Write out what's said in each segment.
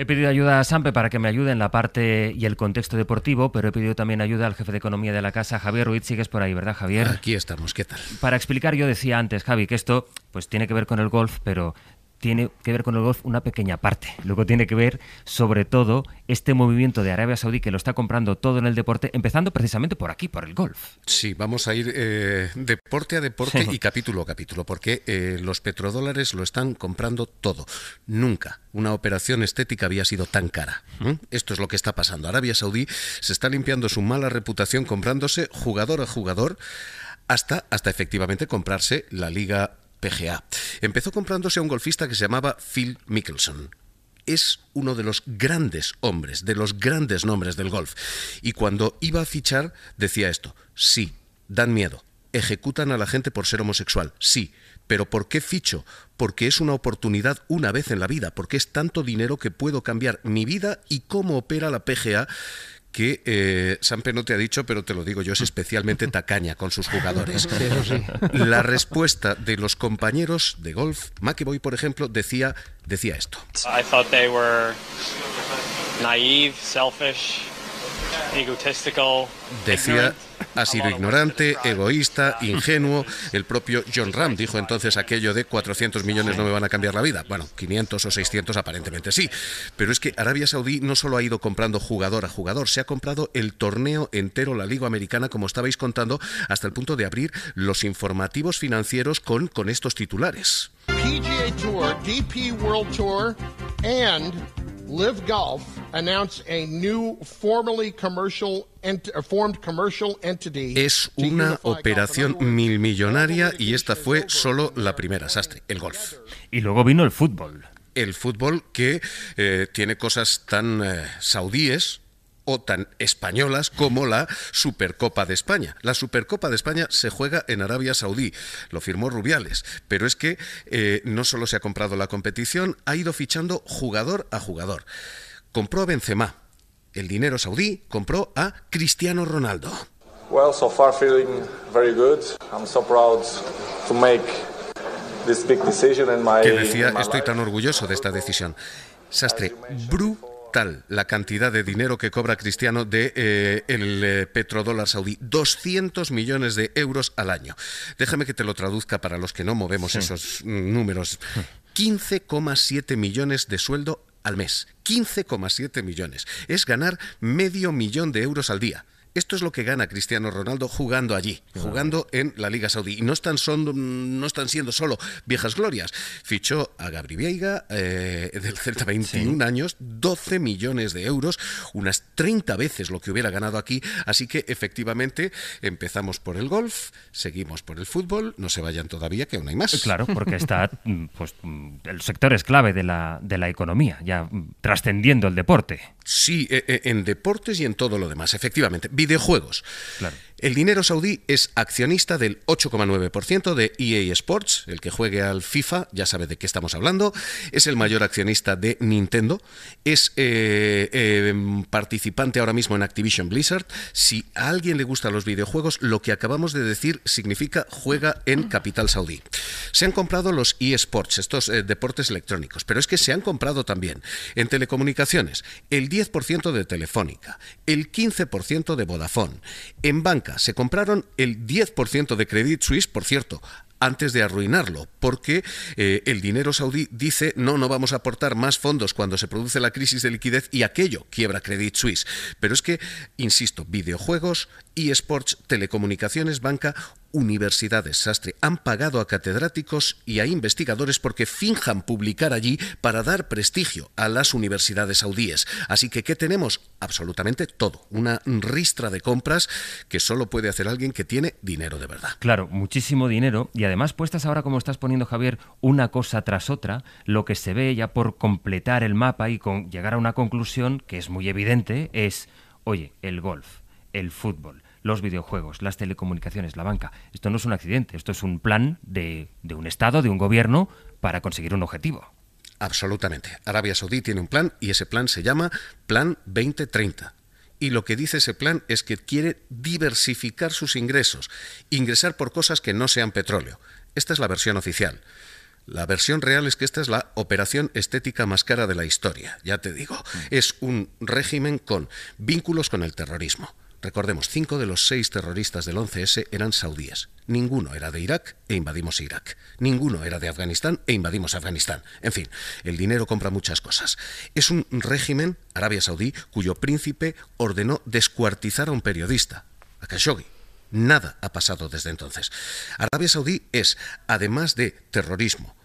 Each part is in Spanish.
He pedido ayuda a Sampe para que me ayude en la parte y el contexto deportivo, pero he pedido también ayuda al jefe de economía de la casa, Javier Ruiz. Sigues por ahí, ¿verdad, Javier? Aquí estamos, ¿qué tal? Para explicar, yo decía antes, Javi, que esto pues tiene que ver con el golf, pero tiene que ver con el golf una pequeña parte. Luego tiene que ver, sobre todo, este movimiento de Arabia Saudí que lo está comprando todo en el deporte, empezando precisamente por aquí, por el golf. Sí, vamos a ir eh, deporte a deporte y capítulo a capítulo, porque eh, los petrodólares lo están comprando todo. Nunca una operación estética había sido tan cara. Esto es lo que está pasando. Arabia Saudí se está limpiando su mala reputación comprándose jugador a jugador hasta, hasta efectivamente comprarse la Liga PGA. Empezó comprándose a un golfista que se llamaba Phil Mickelson es uno de los grandes hombres, de los grandes nombres del golf. Y cuando iba a fichar decía esto, sí, dan miedo, ejecutan a la gente por ser homosexual, sí, pero ¿por qué ficho? Porque es una oportunidad una vez en la vida, porque es tanto dinero que puedo cambiar mi vida y cómo opera la PGA que eh, Sampe no te ha dicho, pero te lo digo yo, es especialmente tacaña con sus jugadores. La respuesta de los compañeros de golf, McEvoy, por ejemplo, decía, decía esto. I thought they were naive, selfish. Decía, ha sido ignorante, egoísta, ingenuo. El propio John Ram dijo entonces aquello de 400 millones no me van a cambiar la vida. Bueno, 500 o 600 aparentemente sí. Pero es que Arabia Saudí no solo ha ido comprando jugador a jugador, se ha comprado el torneo entero, la Liga Americana, como estabais contando, hasta el punto de abrir los informativos financieros con, con estos titulares. Live Golf announced a new formally commercial uh, Es una operación milmillonaria y esta fue solo la primera, Sastre, el golf. Y luego vino el fútbol. El fútbol que eh, tiene cosas tan eh, saudíes tan españolas como la Supercopa de España. La Supercopa de España se juega en Arabia Saudí, lo firmó Rubiales, pero es que eh, no solo se ha comprado la competición, ha ido fichando jugador a jugador. Compró a Benzema, el dinero saudí compró a Cristiano Ronaldo. que decía, estoy tan orgulloso de esta decisión. Sastre, Bru Total, la cantidad de dinero que cobra Cristiano de eh, el eh, petrodólar saudí, 200 millones de euros al año. Déjame que te lo traduzca para los que no movemos esos mm, números. 15,7 millones de sueldo al mes. 15,7 millones. Es ganar medio millón de euros al día. Esto es lo que gana Cristiano Ronaldo jugando allí, jugando en la Liga Saudí. Y no están, son, no están siendo solo viejas glorias. Fichó a Gabri Vieiga, eh, del Celta, 21 años, 12 millones de euros, unas 30 veces lo que hubiera ganado aquí. Así que efectivamente empezamos por el golf, seguimos por el fútbol, no se vayan todavía, que aún hay más. Claro, porque está, pues, el sector es clave de la, de la economía, ya mm, trascendiendo el deporte. Sí, e, e, en deportes y en todo lo demás, efectivamente. Videojuegos. El dinero saudí es accionista del 8,9% de EA Sports. El que juegue al FIFA ya sabe de qué estamos hablando. Es el mayor accionista de Nintendo. Es eh, em, participante ahora mismo en Activision Blizzard. Si a alguien le gustan los videojuegos, lo que acabamos de decir significa juega en Capital Saudí. Se han comprado los eSports, estos eh, deportes electrónicos, pero es que se han comprado también en telecomunicaciones el 10% de Telefónica, el 15% de Vodafone. En banca se compraron el 10% de Credit Suisse, por cierto, antes de arruinarlo, porque eh, el dinero saudí dice no, no vamos a aportar más fondos cuando se produce la crisis de liquidez y aquello quiebra Credit Suisse. Pero es que, insisto, videojuegos, eSports, telecomunicaciones, banca, universidades sastre han pagado a catedráticos y a investigadores porque finjan publicar allí para dar prestigio a las universidades saudíes. Así que, ¿qué tenemos? Absolutamente todo. Una ristra de compras que solo puede hacer alguien que tiene dinero de verdad. Claro, muchísimo dinero. Y además, puestas ahora, como estás poniendo, Javier, una cosa tras otra, lo que se ve ya por completar el mapa y con llegar a una conclusión que es muy evidente es, oye, el golf, el fútbol, los videojuegos, las telecomunicaciones, la banca. Esto no es un accidente, esto es un plan de, un Estado, de un gobierno, para conseguir un objetivo. Absolutamente. Arabia Saudí tiene un plan y ese plan se llama Plan 2030 y lo que dice ese plan es que quiere diversificar sus ingresos, ingresar por cosas que no sean petróleo. Esta es la versión oficial. La versión real es que esta es la operación estética más cara de la historia, ya te digo. Mm. Es un régimen con vínculos con el terrorismo, Recordemos, cinco de los seis terroristas del 11S eran saudíes. Ninguno era de Irak e invadimos Irak. Ninguno era de Afganistán e invadimos Afganistán. En fin, el dinero compra muchas cosas. Es un régimen, Arabia Saudí, cuyo príncipe ordenó descuartizar a un periodista, a Khashoggi. Nada ha pasado desde entonces. Arabia Saudí es, además de terrorismo,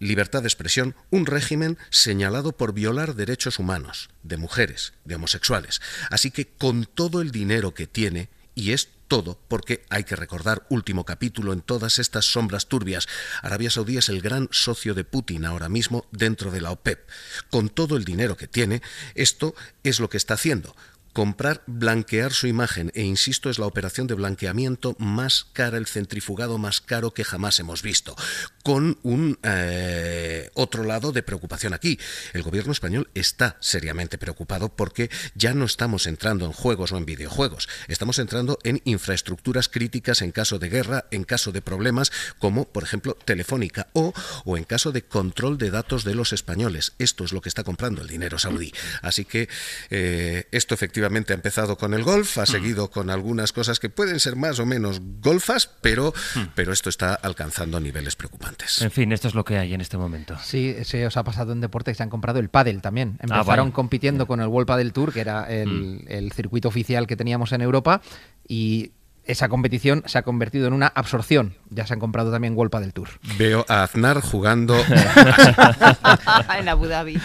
libertad de expresión, un régimen señalado por violar derechos humanos, de mujeres, de homosexuales. Así que con todo el dinero que tiene, y es todo porque hay que recordar último capítulo en todas estas sombras turbias. Arabia Saudí es el gran socio de Putin ahora mismo dentro de la OPEP. Con todo el dinero que tiene, esto es lo que está haciendo Comprar, blanquear su imagen, e insisto, es la operación de blanqueamiento más cara, el centrifugado más caro que jamás hemos visto, con un eh, otro lado de preocupación aquí. El gobierno español está seriamente preocupado porque ya no estamos entrando en juegos o en videojuegos, estamos entrando en infraestructuras críticas en caso de guerra, en caso de problemas como, por ejemplo, Telefónica o, o en caso de control de datos de los españoles. Esto es lo que está comprando el dinero saudí. Así que eh, esto efectivamente ha empezado con el golf, ha mm. seguido con algunas cosas que pueden ser más o menos golfas, pero, mm. pero esto está alcanzando niveles preocupantes. En fin, esto es lo que hay en este momento. Sí, se os ha pasado en deporte que se han comprado el pádel también. Ah, Empezaron compitiendo con el World Padel Tour, que era el mm. circuito oficial que teníamos en Europa, y esa competición se ha convertido en una absorción. Ya se han comprado también Golpa del Tour. Veo a Aznar jugando en Abu Dhabi.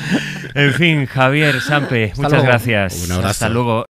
En fin, Javier Sampe, muchas gracias. Hasta luego.